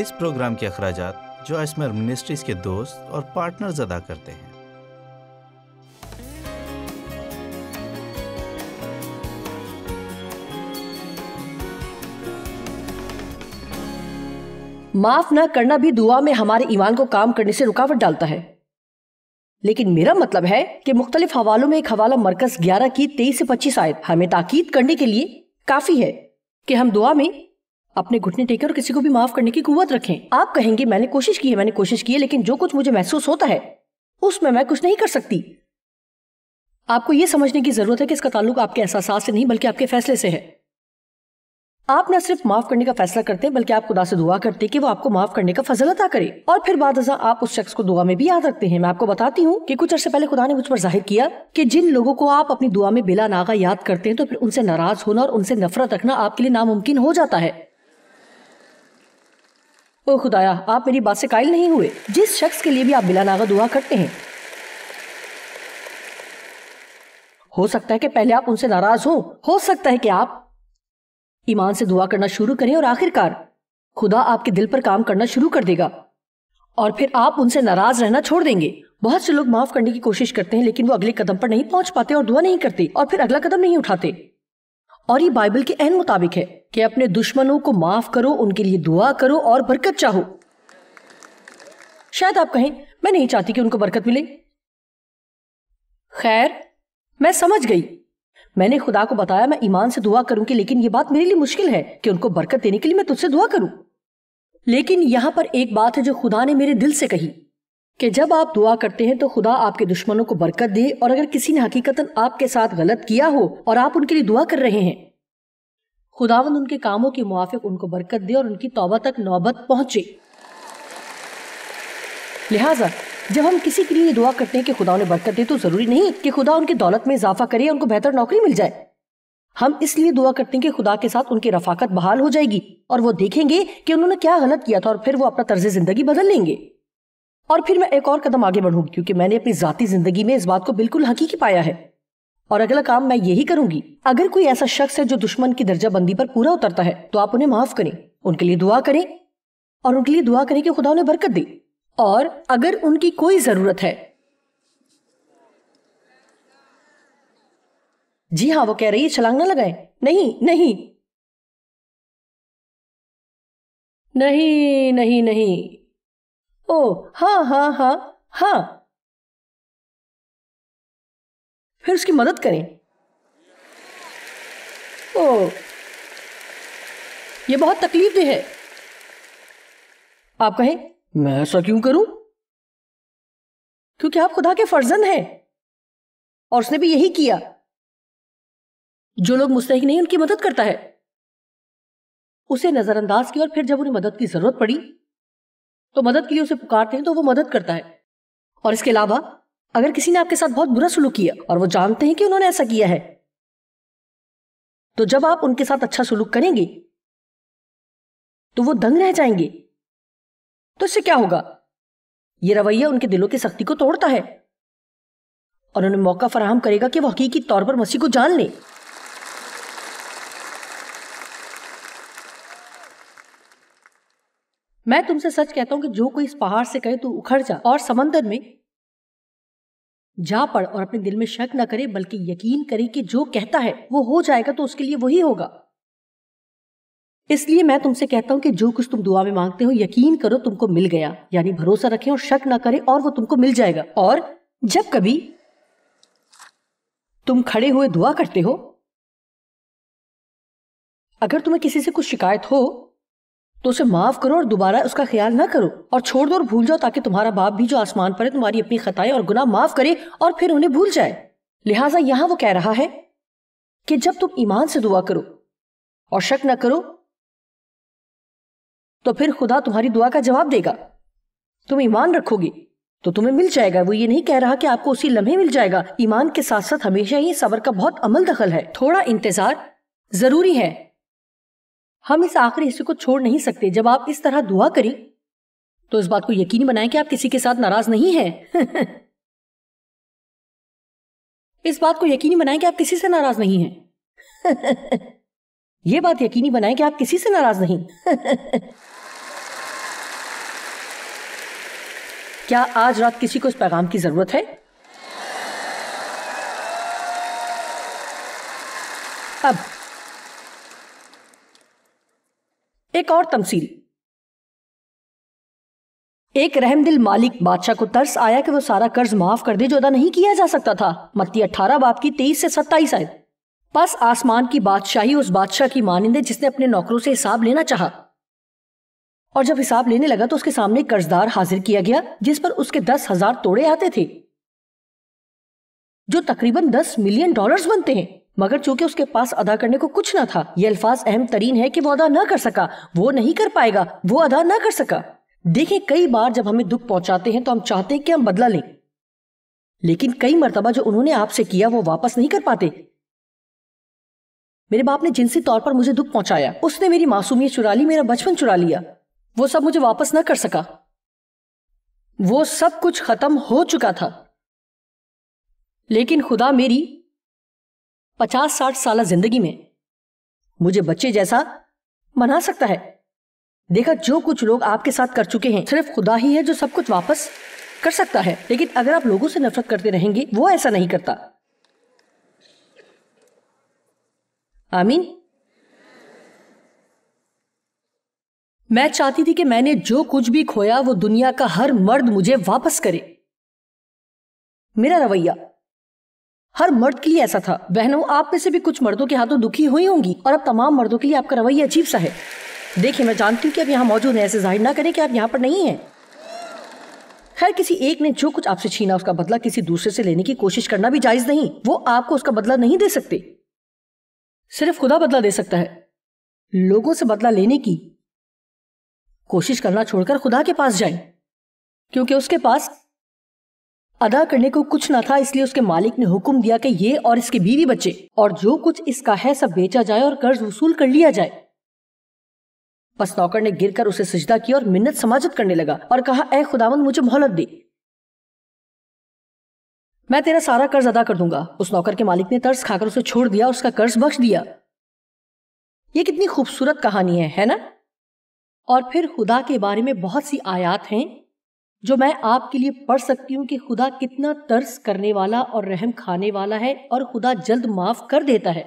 اس programme کے اخراجات جو منسٹریز کے دوست اور کرتے ہیں معاف نہ کرنا بھی دعا میں ہمارے ایمان کو کام کرنے سے رکاوٹ ڈالتا ہے لیکن میرا مطلب ہے کہ مختلف حوالوں میں ایک حوالہ مرکز گیارہ کی تیئیس سے پچیس آئے ہمیں تاکید کرنے کے لیے کافی ہے کہ ہم دعا میں اپنے گھٹنے ٹیکے اور کسی کو بھی معاف کرنے کی قوت رکھیں آپ کہیں گے میں نے کوشش کی ہے میں نے کوشش کی ہے لیکن جو کچھ مجھے محسوس ہوتا ہے اس میں میں کچھ نہیں کر سکتی آپ کو یہ سمجھنے کی ضرورت ہے کہ اس کا تعلق آپ کے احساسات سے نہیں بلکہ آپ کے فیصلے سے ہے آپ نہ صرف معاف کرنے کا فیصلہ کرتے بلکہ آپ خدا سے دعا کرتے کہ وہ آپ کو معاف کرنے کا فضل عطا کرے اور پھر بعد ازاں آپ اس شخص کو دعا میں بھی یاد رکھتے ہیں میں آپ کو بتاتی ہوں کہ کچھ عرصے پہلے خدا نے مجھ پر ظاہر کیا کہ جن لوگوں کو آپ اپنی دعا میں بلا ناغا یاد کرتے ہیں تو پھر ان سے ناراض ہونا اور ان سے نفرت رکھنا آپ کے لیے ناممکن ہو جاتا ہے او خدایا آپ میری بات سے قائل نہیں ہوئے جس شخص کے لیے بھی آپ بلا دعا کرتے ہیں ہو ہو سکتا سکتا ہے ہے کہ کہ پہلے آپ آپ ان سے ناراض ایمان سے دعا کرنا شروع کریں اور آخر کار خدا آپ کے دل پر کام کرنا شروع کر دے گا اور پھر آپ ان سے ناراض رہنا چھوڑ دیں گے بہت سے لوگ معاف کرنے کی کوشش کرتے ہیں لیکن وہ اگلے قدم پر نہیں پہنچ پاتے اور دعا نہیں کرتے اور پھر اگلا قدم نہیں اٹھاتے اور یہ بائبل کے اہم مطابق ہے کہ اپنے دشمنوں کو معاف کرو ان کے لیے دعا کرو اور برکت چاہو شاید آپ کہیں میں نہیں چاہتی کہ ان کو برکت ملے خیر میں سمجھ گئی میں نے خدا کو بتایا میں ایمان سے دعا کروں کہ لیکن یہ بات میرے لیے مشکل ہے کہ ان کو برکت دینے کے لیے میں تجھ سے دعا کروں لیکن یہاں پر ایک بات ہے جو خدا نے میرے دل سے کہی کہ جب آپ دعا کرتے ہیں تو خدا آپ کے دشمنوں کو برکت دے اور اگر کسی نے حقیقتاً آپ کے ساتھ غلط کیا ہو اور آپ ان کے لیے دعا کر رہے ہیں خداون ان کے کاموں کے موافق ان کو برکت دے اور ان کی توبہ تک نوبت پہنچے لہٰذا جب ہم کسی کے لیے دعا کرتے ہیں کہ خدا نے برکت دے تو ضروری نہیں کہ خدا ان کی دولت میں اضافہ کرے ان کو بہتر نوکری مل جائے ہم اس لیے دعا کرتے ہیں کہ خدا کے ساتھ ان کی رفاقت بحال ہو جائے گی اور وہ دیکھیں گے کہ انہوں نے کیا غلط کیا تھا اور پھر وہ اپنا طرز زندگی بدل لیں گے اور پھر میں ایک اور قدم آگے بڑھوں گی کیونکہ میں نے اپنی ذاتی زندگی میں اس بات کو بالکل حقیقی پایا ہے اور اگلا کام میں یہی کروں گی اگر کوئی ایسا شخص ہے جو دشمن کی درجہ بندی پر پورا اترتا ہے تو آپ انہیں معاف کریں ان کے لیے دعا کریں اور ان کے لیے دعا کریں کہ خدا انہیں برکت دے اور اگر ان کی کوئی ضرورت ہے جی ہاں وہ کہہ رہی ہے چھلانگ نہ لگائیں نہیں نہیں نہیں نہیں او ہاں ہاں ہاں ہاں پھر اس کی مدد کریں او یہ بہت تکلیف دہ ہے آپ کہیں میں ایسا کیوں کروں کیونکہ آپ خدا کے فرزند ہیں اور اس نے بھی یہی کیا جو لوگ مستحق نہیں ان کی مدد کرتا ہے اسے نظر انداز کی اور پھر جب انہیں مدد کی ضرورت پڑی تو مدد کے لیے پکارتے ہیں تو وہ مدد کرتا ہے اور اس کے علاوہ اگر کسی نے نے آپ کے ساتھ بہت برا سلوک کیا اور وہ جانتے ہیں کہ انہوں ایسا کیا ہے تو جب آپ ان کے ساتھ اچھا سلوک کریں گے تو وہ دنگ رہ جائیں گے تو اس سے کیا ہوگا یہ رویہ ان کے دلوں کی سختی کو توڑتا ہے اور انہیں موقع فراہم کرے گا کہ وہ حقیقی طور پر مسیح کو جان لیں میں تم سے سچ کہتا ہوں کہ جو کوئی اس پہاڑ سے کہے تو اکھڑ جا اور سمندر میں جا پڑ اور اپنے دل میں شک نہ کرے بلکہ یقین کرے کہ جو کہتا ہے وہ ہو جائے گا تو اس کے لیے وہی ہوگا اس لیے میں تم سے کہتا ہوں کہ جو کچھ تم دعا میں مانگتے ہو یقین کرو تم کو مل گیا یعنی بھروسہ رکھے اور شک نہ کرے اور وہ تم کو مل جائے گا اور جب کبھی تم کھڑے ہوئے دعا کرتے ہو اگر تمہیں کسی سے کچھ شکایت ہو تو اسے معاف کرو اور دوبارہ اس کا خیال نہ کرو اور چھوڑ دو اور بھول جاؤ تاکہ تمہارا باپ بھی جو آسمان پر ہے تمہاری اپنی خطائیں اور گناہ معاف کرے اور پھر انہیں بھول جائے لہٰذا یہاں وہ کہہ رہا ہے کہ جب تم ایمان سے دعا کرو اور شک نہ کرو تو پھر خدا تمہاری دعا کا جواب دے گا تم ایمان رکھو گی تو تمہیں مل جائے گا وہ یہ نہیں کہہ رہا کہ آپ کو اسی لمحے مل جائے گا ایمان کے ساتھ ساتھ ہمیشہ ہی صبر کا بہت عمل دخل ہے تھوڑا انتظار ضروری ہے ہم اس آخری حصے کو چھوڑ نہیں سکتے جب آپ اس طرح دعا کریں تو اس بات کو یقینی بنائیں کہ آپ کسی کے ساتھ ناراض نہیں ہیں اس بات کو یقینی بنائیں کہ آپ کسی سے ناراض نہیں ہیں یہ بات یقینی بنائیں کہ آپ کسی سے ناراض نہیں کیا آج رات کسی کو اس پیغام کی ضرورت ہے اب ایک اور تمثیل ایک رحم دل مالک بادشاہ کو ترس آیا کہ وہ سارا قرض معاف کر دے جو ادا نہیں کیا جا سکتا تھا متی اٹھارہ باپ کی سے ستائیس آئے آسمان کی بادشاہی اس بادشاہ کی مانند ہے جس نے اپنے نوکروں سے حساب لینا چاہا اور جب حساب لینے لگا تو اس کے سامنے قرضدار حاضر کیا گیا جس پر اس کے دس ہزار توڑے آتے تھے جو تقریباً دس ملین ڈالرز بنتے ہیں مگر چونکہ اس کے پاس ادا کرنے کو کچھ نہ تھا یہ الفاظ اہم ترین ہے کہ وہ ادا نہ کر سکا وہ نہیں کر پائے گا وہ ادا نہ کر سکا دیکھیں کئی بار جب ہمیں دکھ پہنچاتے ہیں تو ہم چاہتے ہیں کہ ہم بدلہ لیں لیکن کئی مرتبہ جو انہوں نے آپ سے کیا وہ واپس نہیں کر پاتے میرے باپ نے جنسی طور پر مجھے دکھ پہنچایا اس نے میری معصومیت چرا لی میرا بچپن چرا لیا وہ سب مجھے واپس نہ کر سکا وہ سب کچھ ختم ہو چکا تھا لیکن خدا میری پچاس ساٹھ سالہ زندگی میں مجھے بچے جیسا بنا سکتا ہے دیکھا جو کچھ لوگ آپ کے ساتھ کر چکے ہیں صرف خدا ہی ہے جو سب کچھ واپس کر سکتا ہے لیکن اگر آپ لوگوں سے نفرت کرتے رہیں گے وہ ایسا نہیں کرتا آمین میں چاہتی تھی کہ میں نے جو کچھ بھی کھویا وہ دنیا کا ہر مرد مجھے واپس کرے میرا رویہ ہر مرد کے لیے ایسا تھا بہنوں آپ میں سے بھی کچھ مردوں کے ہاتھوں دکھی ہوئی ہوں گی اور اب تمام مردوں کے لیے آپ کا رویہ عجیب سا ہے دیکھیں میں جانتی ہوں کہ یہاں موجود ہیں ایسے ظاہر نہ کریں کہ آپ یہاں پر نہیں ہیں خیر کسی ایک نے جو کچھ آپ سے چھینا اس کا بدلہ کسی دوسرے سے لینے کی کوشش کرنا بھی جائز نہیں وہ آپ کو اس کا بدلہ نہیں دے سکتے صرف خدا بدلہ دے سکتا ہے لوگوں سے بدلہ لینے کی کوشش کرنا چھوڑ کر خدا کے پاس جائیں کیونکہ اس کے پاس ادا کرنے کو کچھ نہ تھا اس لیے اس کے مالک نے حکم دیا کہ یہ اور اس کے بیوی بچے اور جو کچھ اس کا ہے سب بیچا جائے اور قرض وصول کر لیا جائے پس نوکر نے گر کر اسے سجدہ کیا اور منت سماجت کرنے لگا اور کہا اے خداون مجھے مہلت دے میں تیرا سارا قرض ادا کر دوں گا اس نوکر کے مالک نے ترس کھا کر اسے چھوڑ دیا اور اس کا قرض بخش دیا یہ کتنی خوبصورت کہانی ہے ہے نا اور پھر خدا کے بارے میں بہت سی آیات ہیں جو میں آپ کے لیے پڑھ سکتی ہوں کہ خدا کتنا ترس کرنے والا اور رحم کھانے والا ہے اور خدا جلد معاف کر دیتا ہے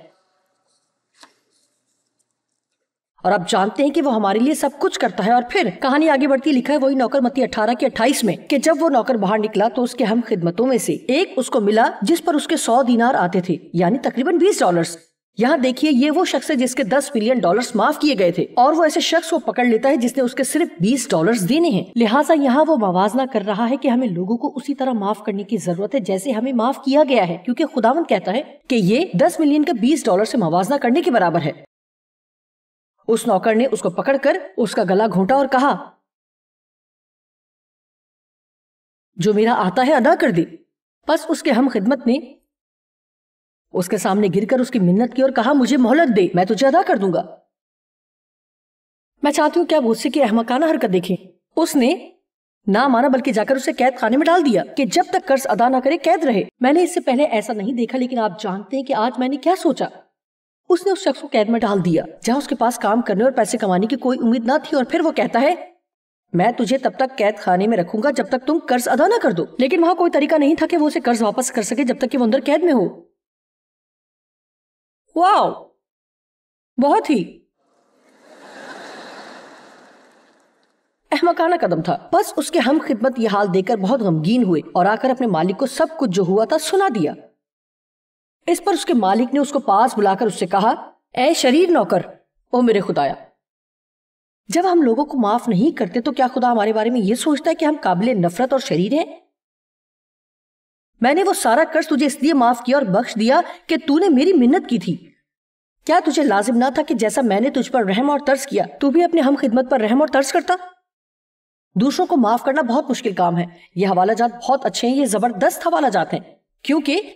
اور آپ جانتے ہیں کہ وہ ہمارے لیے سب کچھ کرتا ہے اور پھر کہانی آگے بڑھتی لکھا ہے وہی نوکر متی اٹھارہ کے اٹھائیس میں کہ جب وہ نوکر باہر نکلا تو اس کے ہم خدمتوں میں سے ایک اس کو ملا جس پر اس کے سو دینار آتے تھے یعنی تقریباً بیس ڈالرز یہاں دیکھیے یہ وہ شخص ہے جس کے دس ملین ڈالرز معاف کیے گئے تھے اور وہ ایسے شخص کو پکڑ لیتا ہے جس نے اس کے صرف بیس ڈالرز دینے ہیں لہٰذا یہاں وہ موازنہ کر رہا ہے کہ ہمیں لوگوں کو اسی طرح معاف کرنے کی ضرورت ہے جیسے ہمیں معاف کیا گیا ہے کیونکہ خداون کہتا ہے کہ یہ دس ملین کا بیس ڈالر سے موازنہ کرنے کے برابر ہے اس نوکر نے اس کو پکڑ کر اس کا گلا گھونٹا اور کہا جو میرا آتا ہے ادا کر دے بس اس کے ہم خدمت نے اس کے سامنے گر کر اس کی منت کی اور کہا مجھے مہلت دے میں تجھے ادا کر دوں گا میں چاہتی ہوں کہ اب غصے کی احمقانہ حرکت دیکھیں اس نے نہ مانا بلکہ جا کر اسے قید خانے میں ڈال دیا کہ جب تک قرض ادا نہ کرے قید رہے میں نے اس سے پہلے ایسا نہیں دیکھا لیکن آپ جانتے ہیں کہ آج میں نے کیا سوچا اس نے اس شخص کو قید میں ڈال دیا جہاں اس کے پاس کام کرنے اور پیسے کمانے کی کوئی امید نہ تھی اور پھر وہ کہتا ہے میں تجھے تب تک قید خانے میں رکھوں گا جب تک تم قرض ادا نہ کر دو لیکن وہاں کوئی طریقہ نہیں تھا کہ وہ اسے قرض واپس کر سکے جب تک کہ وہ اندر قید میں ہو بہت ہی احمقانہ قدم تھا بس اس کے ہم خدمت یہ حال دے کر بہت غمگین ہوئے اور آ کر اپنے مالک کو سب کچھ جو ہوا تھا سنا دیا اس پر اس کے مالک نے اس کو پاس بلا کر اس سے کہا اے شریر نوکر او میرے خدایا جب ہم لوگوں کو معاف نہیں کرتے تو کیا خدا ہمارے بارے میں یہ سوچتا ہے کہ ہم قابل نفرت اور شریر ہیں میں نے وہ سارا قرض تجھے اس لیے معاف کیا اور بخش دیا کہ نے میری منت کی تھی کیا تجھے لازم نہ تھا کہ جیسا میں نے تجھ پر پر رحم رحم اور اور ترس ترس کیا تو بھی اپنے ہم خدمت کرتا دوسروں کو معاف کرنا بہت مشکل کام ہے یہ حوالہ جات بہت اچھے ہیں یہ زبردست حوالہ جات ہیں کیونکہ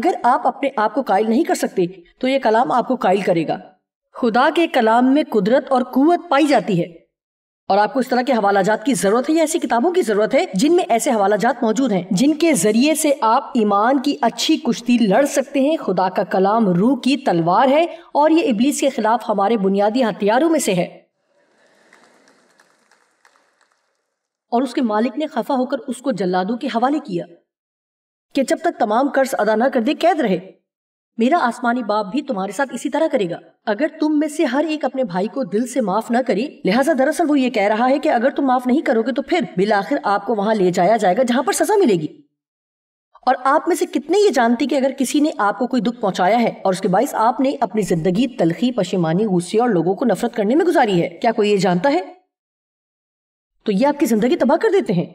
اگر آپ اپنے آپ کو قائل نہیں کر سکتے تو یہ کلام آپ کو قائل کرے گا خدا کے کلام میں قدرت اور قوت پائی جاتی ہے اور آپ کو اس طرح کے حوالہ جات کی ضرورت ہے یا ایسی کتابوں کی ضرورت ہے جن میں ایسے حوالہ جات موجود ہیں جن کے ذریعے سے آپ ایمان کی اچھی کشتی لڑ سکتے ہیں خدا کا کلام روح کی تلوار ہے اور یہ ابلیس کے خلاف ہمارے بنیادی ہتھیاروں میں سے ہے اور اس کے مالک نے خفا ہو کر اس کو جلادوں کے حوالے کیا کہ جب تک تمام قرض ادا نہ کر دے قید رہے میرا آسمانی باپ بھی تمہارے ساتھ اسی طرح کرے گا اگر تم میں سے ہر ایک اپنے بھائی کو دل سے معاف نہ کری لہٰذا دراصل وہ یہ کہہ رہا ہے کہ اگر تم معاف نہیں کرو گے تو پھر بالآخر آپ کو وہاں لے جایا جائے گا جہاں پر سزا ملے گی اور آپ میں سے کتنے یہ جانتی کہ اگر کسی نے آپ کو کوئی دکھ پہنچایا ہے اور اس کے باعث آپ نے اپنی زندگی تلخی پشیمانی غصے اور لوگوں کو نفرت کرنے میں گزاری ہے کیا کوئی یہ جانتا ہے تو یہ آپ کی زندگی تباہ کر دیتے ہیں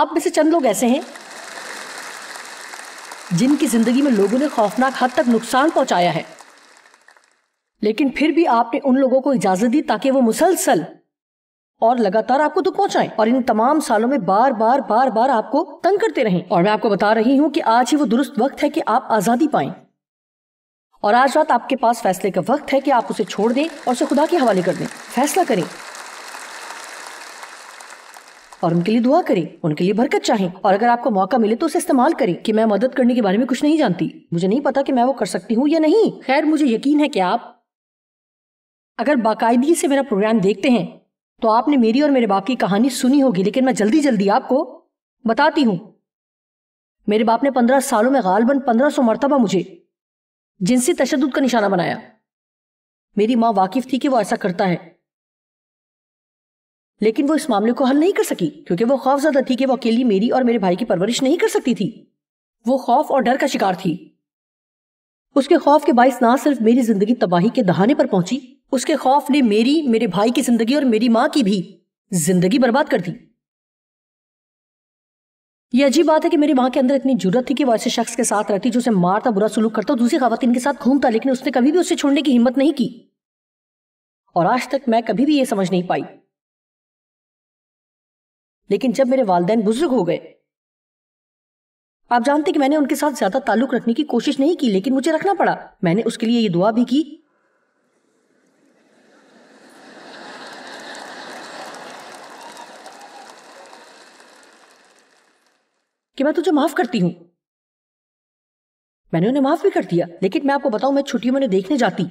آپ میں سے چند لوگ ایسے ہیں جن کی زندگی میں لوگوں نے خوفناک حد تک نقصان پہنچایا ہے لیکن پھر بھی آپ نے ان لوگوں کو اجازت دی تاکہ وہ مسلسل اور لگاتار آپ کو پہنچائیں اور ان تمام سالوں میں بار بار بار بار آپ کو تنگ کرتے رہیں اور میں آپ کو بتا رہی ہوں کہ آج ہی وہ درست وقت ہے کہ آپ آزادی پائیں اور آج رات آپ کے پاس فیصلے کا وقت ہے کہ آپ اسے چھوڑ دیں اور اسے خدا کے حوالے کر دیں فیصلہ کریں اور ان کے لیے دعا کریں ان کے لیے برکت چاہیں اور اگر آپ کو موقع ملے تو اسے استعمال کریں کہ میں مدد کرنے کے بارے میں کچھ نہیں جانتی مجھے نہیں پتا کہ میں وہ کر سکتی ہوں یا نہیں خیر مجھے یقین ہے کہ آپ اگر باقاعدگی سے میرا پروگرام دیکھتے ہیں تو آپ نے میری اور میرے باپ کی کہانی سنی ہوگی لیکن میں جلدی جلدی آپ کو بتاتی ہوں میرے باپ نے پندرہ سالوں میں غالباً پندرہ سو مرتبہ مجھے جنسی تشدد کا نشانہ بنایا میری ماں واقف تھی کہ وہ ایسا کرتا ہے لیکن وہ اس معاملے کو حل نہیں کر سکی کیونکہ وہ خوف زیادہ تھی کہ وہ اکیلی میری اور میرے بھائی کی پرورش نہیں کر سکتی تھی وہ خوف اور ڈر کا شکار تھی اس کے خوف کے باعث نہ صرف میری زندگی تباہی کے دہانے پر پہنچی اس کے خوف نے میری میرے بھائی کی زندگی اور میری ماں کی بھی زندگی برباد کر دی یہ عجیب بات ہے کہ میری ماں کے اندر اتنی جرت تھی کہ وہ ایسے شخص کے ساتھ رہتی جو اسے مارتا برا سلوک کرتا دوسری خواتین کے ساتھ گھومتا لیکن اس نے کبھی بھی اسے چھوڑنے کی ہمت نہیں کی اور آج تک میں کبھی بھی یہ سمجھ نہیں پائی لیکن جب میرے والدین بزرگ ہو گئے آپ جانتے کہ میں نے ان کے ساتھ زیادہ تعلق رکھنے کی کوشش نہیں کی لیکن مجھے رکھنا پڑا میں نے اس کے لیے یہ دعا بھی کی کہ میں تجھے معاف کرتی ہوں میں نے انہیں معاف بھی کر دیا لیکن میں آپ کو بتاؤں میں چھٹیوں میں نے دیکھنے جاتی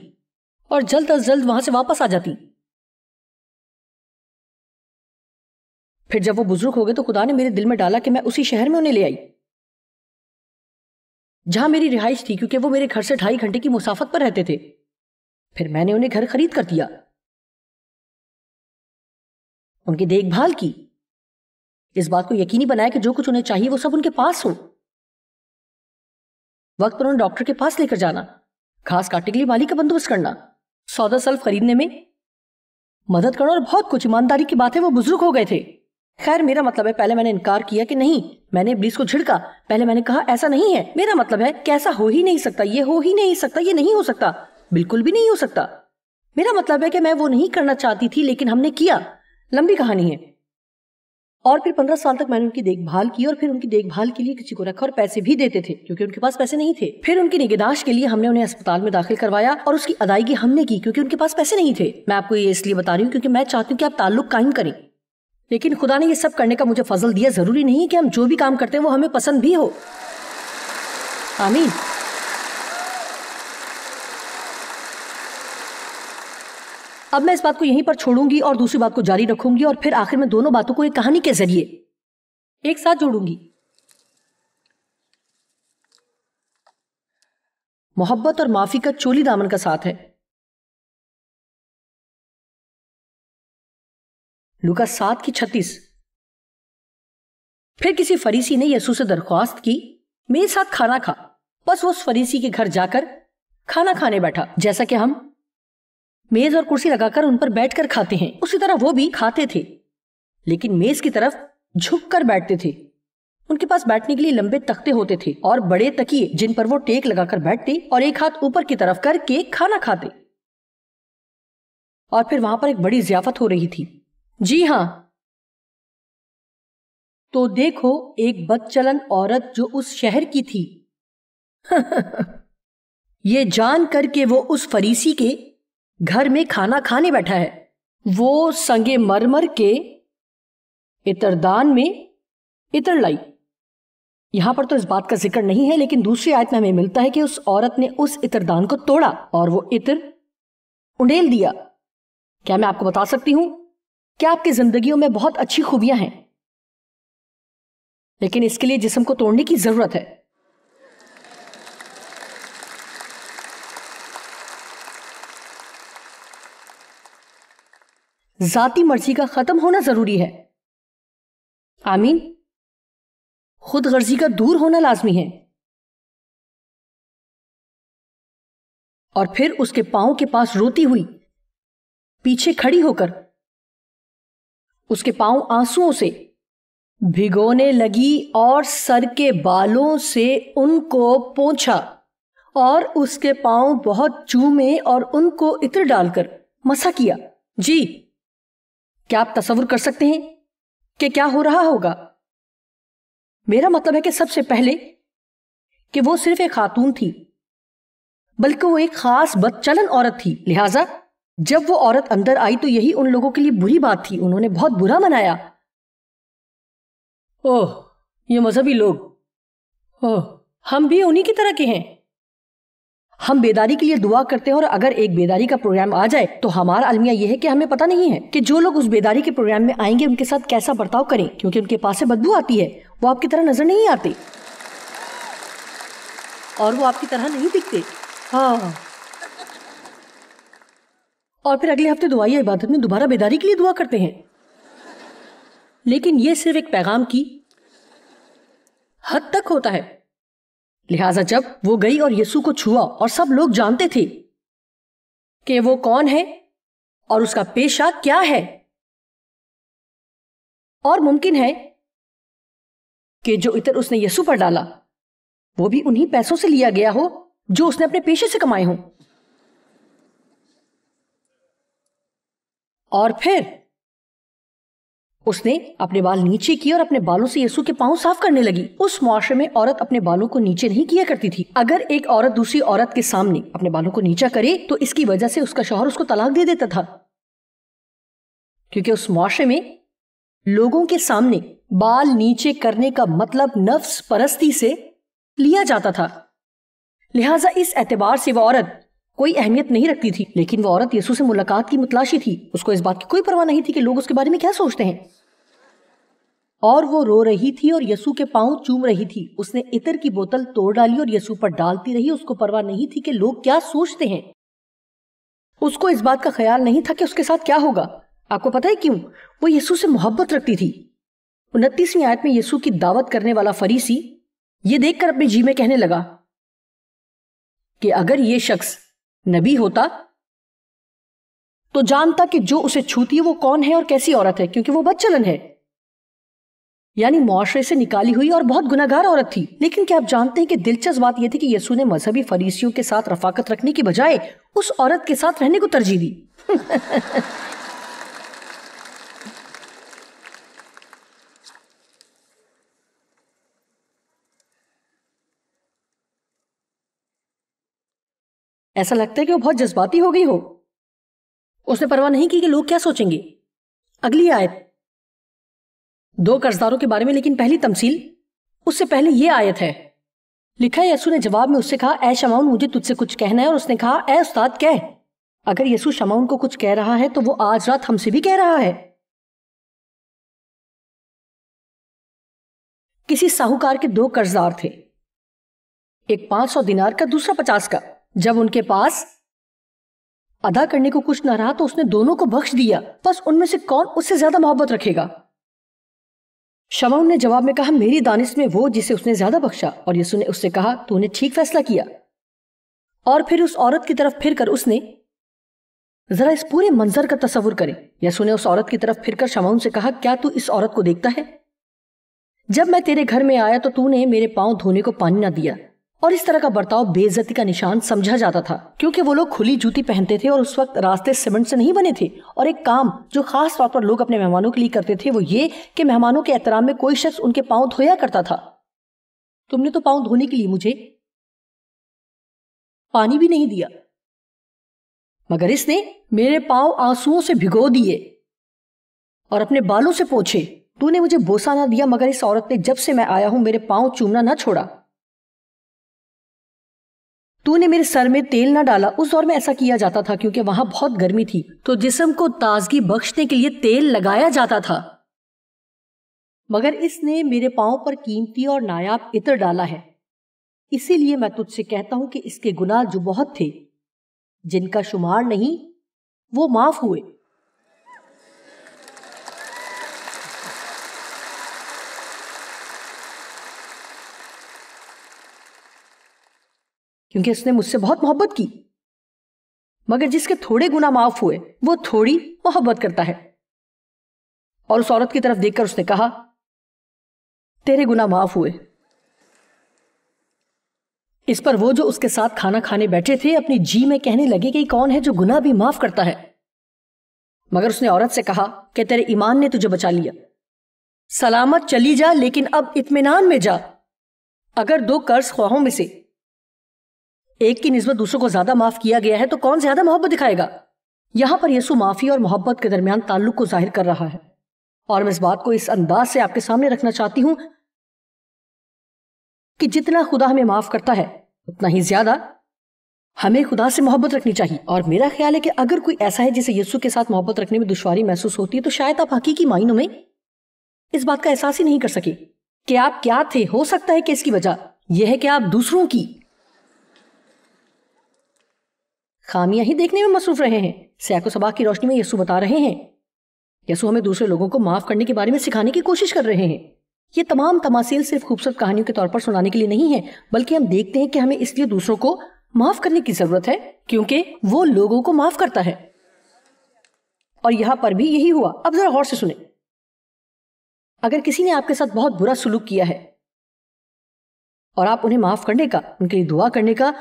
اور جلد از جلد وہاں سے واپس آ جاتی پھر جب وہ بزرگ ہو گئے تو خدا نے میرے دل میں ڈالا کہ میں اسی شہر میں انہیں لے آئی جہاں میری رہائش تھی کیونکہ وہ میرے گھر سے ڈھائی گھنٹے کی مسافت پر رہتے تھے پھر میں نے انہیں گھر خرید کر دیا ان کی دیکھ بھال کی اس بات کو یقینی بنایا کہ جو کچھ انہیں چاہیے وہ سب ان کے پاس ہو وقت پر انہیں ڈاکٹر کے پاس لے کر جانا گھاس کاٹنے کے لیے مالی کا بندوبست کرنا سودا سلف خریدنے میں مدد کرنا اور بہت کچھ ایمانداری کی بات ہے وہ بزرگ ہو گئے تھے خیر میرا مطلب ہے پہلے میں نے انکار کیا کہ نہیں میں نے ابلیس کو جھڑکا پہلے میں نے کہا ایسا نہیں ہے میرا مطلب ہے کہ ایسا ہو ہی نہیں سکتا یہ ہو ہی نہیں سکتا یہ نہیں ہو سکتا بالکل بھی نہیں ہو سکتا میرا مطلب ہے کہ میں وہ نہیں کرنا چاہتی تھی لیکن ہم نے کیا لمبی کہانی ہے اور پھر پندرہ سال تک میں نے ان کی دیکھ بھال کی اور پھر ان کی دیکھ بھال کے لیے کسی کو رکھا اور پیسے بھی دیتے تھے کیونکہ ان کے پاس پیسے نہیں تھے پھر ان کی نگہداشت کے لیے ہم نے انہیں اسپتال میں داخل کروایا اور اس کی ادائیگی ہم نے کی کیونکہ ان کے پاس پیسے نہیں تھے میں آپ کو یہ اس لیے بتا رہی ہوں کیونکہ میں چاہتی ہوں کہ آپ تعلق قائم کریں لیکن خدا نے یہ سب کرنے کا مجھے فضل دیا ضروری نہیں کہ ہم جو بھی کام کرتے ہیں وہ ہمیں پسند بھی ہو آمین اب میں اس بات کو یہیں پر چھوڑوں گی اور دوسری بات کو جاری رکھوں گی اور پھر آخر میں دونوں باتوں کو ایک کہانی کے ذریعے ایک ساتھ جوڑوں گی محبت اور معافی کا چولی دامن کا ساتھ ہے لوکا سات کی چھتیس پھر کسی فریسی نے یسو سے درخواست کی میرے ساتھ کھانا کھا بس فریسی کے گھر جا کر کھانا کھانے بیٹھا جیسا کہ ہم میز اور کرسی لگا کر ان پر بیٹھ کر کھاتے ہیں اسی طرح وہ بھی کھاتے تھے لیکن میز کی طرف جھک کر بیٹھتے تھے ان کے پاس بیٹھنے کے لیے لمبے تختے ہوتے تھے اور بڑے تکیے جن پر وہ ٹیک لگا کر بیٹھتے اور ایک ہاتھ اوپر کی طرف کر کے کھانا کھاتے اور پھر وہاں پر ایک بڑی ضیافت ہو رہی تھی جی ہاں تو دیکھو ایک بد چلن عورت جو اس شہر کی تھی یہ جان کر کے وہ اس فریسی کے گھر میں کھانا کھانے بیٹھا ہے وہ سنگے مرمر کے اتردان میں اتر لائی یہاں پر تو اس بات کا ذکر نہیں ہے لیکن دوسری آیت میں ہمیں ملتا ہے کہ اس عورت نے اس اتردان کو توڑا اور وہ انڈیل دیا کیا میں آپ کو بتا سکتی ہوں کیا آپ کی زندگیوں میں بہت اچھی خوبیاں ہیں لیکن اس کے لیے جسم کو توڑنے کی ضرورت ہے ذاتی مرضی کا ختم ہونا ضروری ہے آمین خود غرضی کا دور ہونا لازمی ہے اور پھر اس کے پاؤں کے پاس روتی ہوئی پیچھے کھڑی ہو کر اس کے پاؤں آنسوں سے بھگونے لگی اور سر کے بالوں سے ان کو پونچھا اور اس کے پاؤں بہت چومے اور ان کو عطر ڈال کر مسا کیا جی کیا آپ تصور کر سکتے ہیں کہ کیا ہو رہا ہوگا میرا مطلب ہے کہ سب سے پہلے کہ وہ صرف ایک خاتون تھی بلکہ وہ ایک خاص بدچلن عورت تھی لہٰذا جب وہ عورت اندر آئی تو یہی ان لوگوں کے لیے بری بات تھی انہوں نے بہت برا منایا اوہ اوہ یہ مذہبی لوگ ہم بھی انہی کی طرح کے ہیں ہم بیداری کے لیے دعا کرتے ہیں اور اگر ایک بیداری کا پروگرام آ جائے تو ہمارا المیہ یہ ہے کہ ہمیں پتہ نہیں ہے کہ جو لوگ اس بیداری کے پروگرام میں آئیں گے ان کے ساتھ کیسا برتاؤ کریں کیونکہ ان کے پاس سے بدبو آتی ہے وہ آپ کی طرح نظر نہیں آتے اور وہ آپ کی طرح نہیں دکھتے ہاں اور پھر اگلے ہفتے دعائی عبادت میں دوبارہ بیداری کے لیے دعا کرتے ہیں لیکن یہ صرف ایک پیغام کی حد تک ہوتا ہے لہٰذا جب وہ گئی اور یسو کو چھوا اور سب لوگ جانتے تھے کہ وہ کون ہے اور اس کا پیشہ کیا ہے اور ممکن ہے کہ جو اتر اس نے یسو پر ڈالا وہ بھی انہی پیسوں سے لیا گیا ہو جو اس نے اپنے پیشے سے کمائے ہوں اور پھر اس نے اپنے بال نیچے کیے اور اپنے بالوں سے یسو کے پاؤں صاف کرنے لگی اس معاشرے میں عورت اپنے بالوں کو نیچے نہیں کیا کرتی تھی اگر ایک عورت دوسری عورت کے سامنے اپنے بالوں کو نیچا کرے تو اس کی وجہ سے اس کا شوہر اس کو طلاق دے دیتا تھا کیونکہ اس معاشرے میں لوگوں کے سامنے بال نیچے کرنے کا مطلب نفس پرستی سے لیا جاتا تھا لہٰذا اس اعتبار سے وہ عورت کوئی اہمیت نہیں رکھتی تھی لیکن وہ عورت یسو سے ملاقات کی متلاشی تھی اس کو اس بات کی کوئی پرواہ نہیں تھی کہ لوگ اس کے بارے میں کیا سوچتے ہیں اور وہ رو رہی تھی اور یسو کے پاؤں چوم رہی تھی اس نے اتر کی بوتل توڑ ڈالی اور یسو پر ڈالتی رہی اس کو پرواہ نہیں تھی کہ لوگ کیا سوچتے ہیں اس کو اس بات کا خیال نہیں تھا کہ اس کے ساتھ کیا ہوگا آپ کو پتہ ہے کیوں وہ یسو سے محبت رکھتی تھی انتیسویں آیت میں یسو کی دعوت کرنے والا فریسی یہ دیکھ کر اپنے جی میں کہنے لگا کہ اگر یہ شخص نبی ہوتا تو جانتا کہ جو اسے چھوتی وہ کون ہے اور کیسی عورت ہے کیونکہ وہ بچلن ہے یعنی معاشرے سے نکالی ہوئی اور بہت گناہگار عورت تھی لیکن کیا آپ جانتے ہیں کہ دلچسپ بات یہ تھی کہ یسو نے مذہبی فریسیوں کے ساتھ رفاقت رکھنے کی بجائے اس عورت کے ساتھ رہنے کو ترجیح دی ایسا لگتا ہے کہ وہ بہت جذباتی ہو گئی ہو اس نے پرواہ نہیں کی کہ لوگ کیا سوچیں گے اگلی آیت دو قرضداروں کے بارے میں لیکن پہلی تمثیل اس سے پہلے یہ آیت ہے لکھا یسو نے جواب میں اس سے کہا اے شماؤن مجھے تجھ سے کچھ کہنا ہے اور اس نے کہا اے استاد کہہ اگر یسو شماؤن کو کچھ کہہ رہا ہے تو وہ آج رات ہم سے بھی کہہ رہا ہے کسی ساہوکار کے دو قرضدار تھے ایک پانچ سو دینار کا دوسرا پچاس کا جب ان کے پاس ادا کرنے کو کچھ نہ رہا تو اس نے دونوں کو بخش دیا بس ان میں سے کون اس سے زیادہ محبت رکھے گا شمعون نے جواب میں کہا میری دانس میں وہ جسے اس نے زیادہ بخشا اور یسو نے اس سے کہا تو انہیں ٹھیک فیصلہ کیا اور پھر اس عورت کی طرف پھر کر اس نے ذرا اس پورے منظر کا تصور کریں یسو نے اس عورت کی طرف پھر کر شمعون سے کہا کیا تو اس عورت کو دیکھتا ہے جب میں تیرے گھر میں آیا تو تو نے میرے پاؤں دھونے کو پانی نہ دیا اور اس طرح کا برتاؤ بے عزتی کا نشان سمجھا جاتا تھا کیونکہ وہ لوگ کھلی جوتی پہنتے تھے اور اس وقت راستے سیمنٹ سے نہیں بنے تھے اور ایک کام جو خاص طور پر لوگ اپنے مہمانوں کے لیے کرتے تھے وہ یہ کہ مہمانوں کے احترام میں کوئی شخص ان کے پاؤں دھویا کرتا تھا تم نے تو پاؤں دھونے کے لیے مجھے پانی بھی نہیں دیا مگر اس نے میرے پاؤں آنسو سے بھگو دیے اور اپنے بالوں سے پوچھے تو نے مجھے بوسا نہ دیا مگر اس عورت نے جب سے میں آیا ہوں میرے پاؤں چومنا نہ چھوڑا تو نے میرے سر میں تیل نہ ڈالا اس دور میں ایسا کیا جاتا تھا کیونکہ وہاں بہت گرمی تھی تو جسم کو تازگی بخشنے کے لیے تیل لگایا جاتا تھا مگر اس نے میرے پاؤں پر قیمتی اور نایاب عطر ڈالا ہے اسی لیے میں تجھ سے کہتا ہوں کہ اس کے گناہ جو بہت تھے جن کا شمار نہیں وہ معاف ہوئے کیونکہ اس نے مجھ سے بہت محبت کی مگر جس کے تھوڑے گنا معاف ہوئے وہ تھوڑی محبت کرتا ہے اور اس عورت کی طرف دیکھ کر اس نے کہا تیرے گنا معاف ہوئے اس پر وہ جو اس کے ساتھ کھانا کھانے بیٹھے تھے اپنی جی میں کہنے لگے کہ کون ہے جو گناہ بھی معاف کرتا ہے مگر اس نے عورت سے کہا کہ تیرے ایمان نے تجھے بچا لیا سلامت چلی جا لیکن اب اطمینان میں جا اگر دو قرض خواہوں میں سے ایک کی نسبت دوسروں کو زیادہ معاف کیا گیا ہے تو کون زیادہ محبت دکھائے گا یہاں پر یسو معافی اور محبت کے درمیان تعلق کو ظاہر کر رہا ہے اور میں اس بات کو اس انداز سے آپ کے سامنے رکھنا چاہتی ہوں کہ جتنا خدا ہمیں معاف کرتا ہے اتنا ہی زیادہ ہمیں خدا سے محبت رکھنی چاہیے اور میرا خیال ہے کہ اگر کوئی ایسا ہے جسے یسو کے ساتھ محبت رکھنے میں دشواری محسوس ہوتی ہے تو شاید آپ حقیقی معنوں میں اس بات کا احساس ہی نہیں کر سکے کہ آپ کیا تھے ہو سکتا ہے کہ اس کی وجہ یہ ہے کہ آپ دوسروں کی خامیاں ہی دیکھنے میں مصروف رہے ہیں سیاق و سباق کی روشنی میں یسو بتا رہے ہیں یسو ہمیں دوسرے لوگوں کو معاف کرنے کے بارے میں سکھانے کی کوشش کر رہے ہیں یہ تمام تماثیل صرف خوبصورت کہانیوں کے طور پر سنانے کے لیے نہیں ہیں بلکہ ہم دیکھتے ہیں کہ ہمیں اس لیے دوسروں کو معاف کرنے کی ضرورت ہے کیونکہ وہ لوگوں کو معاف کرتا ہے اور یہاں پر بھی یہی ہوا اب ذرا غور سے سنیں اگر کسی نے آپ کے ساتھ بہت برا سلوک کیا ہے اور آپ انہیں معاف کرنے کا ان کے لیے دعا کرنے کا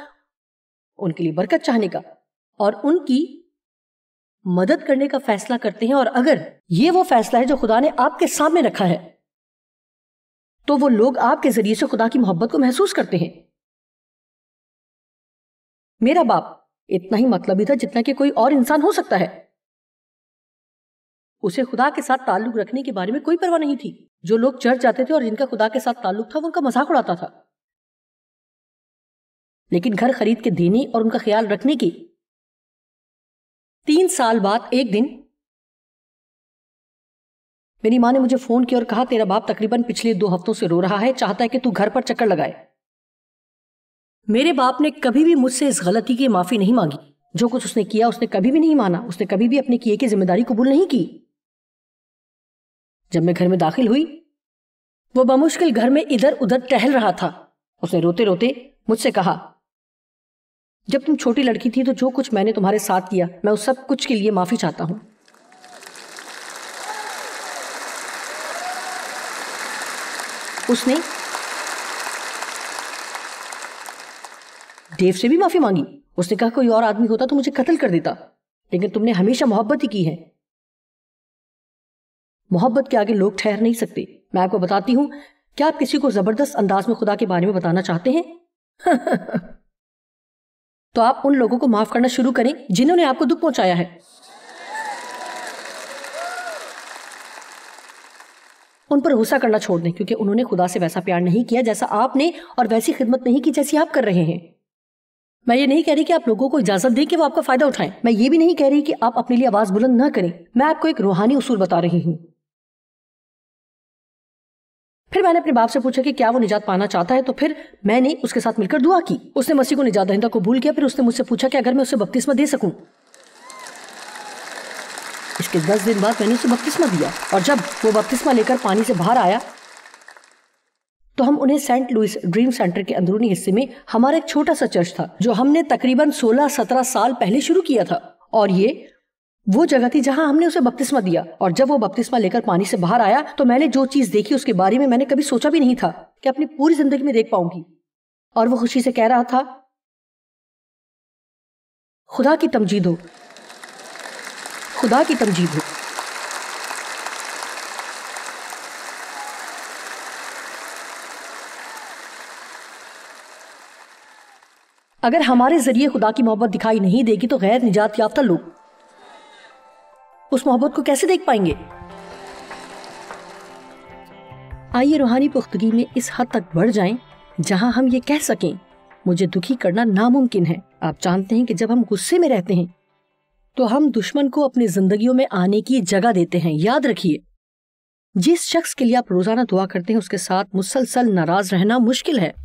ان کے لیے برکت چاہنے کا اور ان کی مدد کرنے کا فیصلہ کرتے ہیں اور اگر یہ وہ فیصلہ ہے جو خدا نے آپ کے سامنے رکھا ہے تو وہ لوگ آپ کے ذریعے سے خدا کی محبت کو محسوس کرتے ہیں میرا باپ اتنا ہی مطلب ہی تھا جتنا کہ کوئی اور انسان ہو سکتا ہے اسے خدا کے ساتھ تعلق رکھنے کے بارے میں کوئی پرواہ نہیں تھی جو لوگ چرچ جاتے تھے اور جن کا خدا کے ساتھ تعلق تھا وہ ان کا مذاق اڑاتا تھا لیکن گھر خرید کے دینی اور ان کا خیال رکھنے کی تین سال بعد ایک دن میری ماں نے مجھے فون کیا اور کہا تیرا باپ تقریباً پچھلے دو ہفتوں سے رو رہا ہے چاہتا ہے کہ گھر پر چکر لگائے میرے باپ نے کبھی بھی مجھ سے اس غلطی کی معافی نہیں مانگی جو کچھ اس نے کیا اس نے کبھی بھی نہیں مانا اس نے کبھی بھی اپنے کیے کی ذمہ داری قبول نہیں کی جب میں گھر میں داخل ہوئی وہ بمشکل گھر میں ادھر ادھر ٹہل رہا تھا اس نے روتے روتے مجھ سے کہا جب تم چھوٹی لڑکی تھی تو جو کچھ میں نے تمہارے ساتھ کیا میں اس سب کچھ کے لیے معافی چاہتا ہوں اس نے ڈیو سے بھی معافی مانگی اس نے کہا کوئی اور آدمی ہوتا تو مجھے قتل کر دیتا لیکن تم نے ہمیشہ محبت ہی کی ہے محبت کے آگے لوگ ٹھہر نہیں سکتے میں آپ کو بتاتی ہوں کیا آپ کسی کو زبردست انداز میں خدا کے بارے میں بتانا چاہتے ہیں تو آپ ان لوگوں کو معاف کرنا شروع کریں جنہوں نے آپ کو دکھ پہنچایا ہے ان پر غصہ کرنا چھوڑ دیں کیونکہ انہوں نے خدا سے ویسا پیار نہیں کیا جیسا آپ نے اور ویسی خدمت نہیں کی جیسی آپ کر رہے ہیں میں یہ نہیں کہہ رہی کہ آپ لوگوں کو اجازت دیں کہ وہ آپ کا فائدہ اٹھائیں میں یہ بھی نہیں کہہ رہی کہ آپ اپنے لیے آواز بلند نہ کریں میں آپ کو ایک روحانی اصول بتا رہی ہوں پھر میں نے اپنے باپ سے پوچھا کہ کیا وہ نجات پانا چاہتا ہے تو پھر میں نے اس کے ساتھ مل کر دعا کی اس نے مسیح کو نجات دہندہ قبول کیا پھر اس نے مجھ سے پوچھا کہ اگر میں اسے بپتسمہ دے سکوں اس کے دس دن بعد میں نے اسے بپتسمہ دیا اور جب وہ بپتسمہ لے کر پانی سے باہر آیا تو ہم انہیں سینٹ لوئس ڈریم سینٹر کے اندرونی حصے میں ہمارا ایک چھوٹا سا چرچ تھا جو ہم نے تقریباً سولہ سترہ سال پہلے شروع کیا تھا اور یہ وہ جگہ تھی جہاں ہم نے اسے بپتسمہ دیا اور جب وہ بپتسمہ لے کر پانی سے باہر آیا تو میں نے جو چیز دیکھی اس کے بارے میں میں نے کبھی سوچا بھی نہیں تھا کہ اپنی پوری زندگی میں دیکھ پاؤں گی اور وہ خوشی سے کہہ رہا تھا خدا کی تمجید ہو خدا کی تمجید ہو اگر ہمارے ذریعے خدا کی محبت دکھائی نہیں دے گی تو غیر نجات یافتہ لوگ اس محبت کو کیسے دیکھ پائیں گے آئیے روحانی پختگی میں اس حد تک بڑھ جائیں جہاں ہم یہ کہہ سکیں مجھے دکھی کرنا ناممکن ہے آپ جانتے ہیں کہ جب ہم غصے میں رہتے ہیں تو ہم دشمن کو اپنی زندگیوں میں آنے کی جگہ دیتے ہیں یاد رکھیے جس شخص کے لیے آپ روزانہ دعا کرتے ہیں اس کے ساتھ مسلسل ناراض رہنا مشکل ہے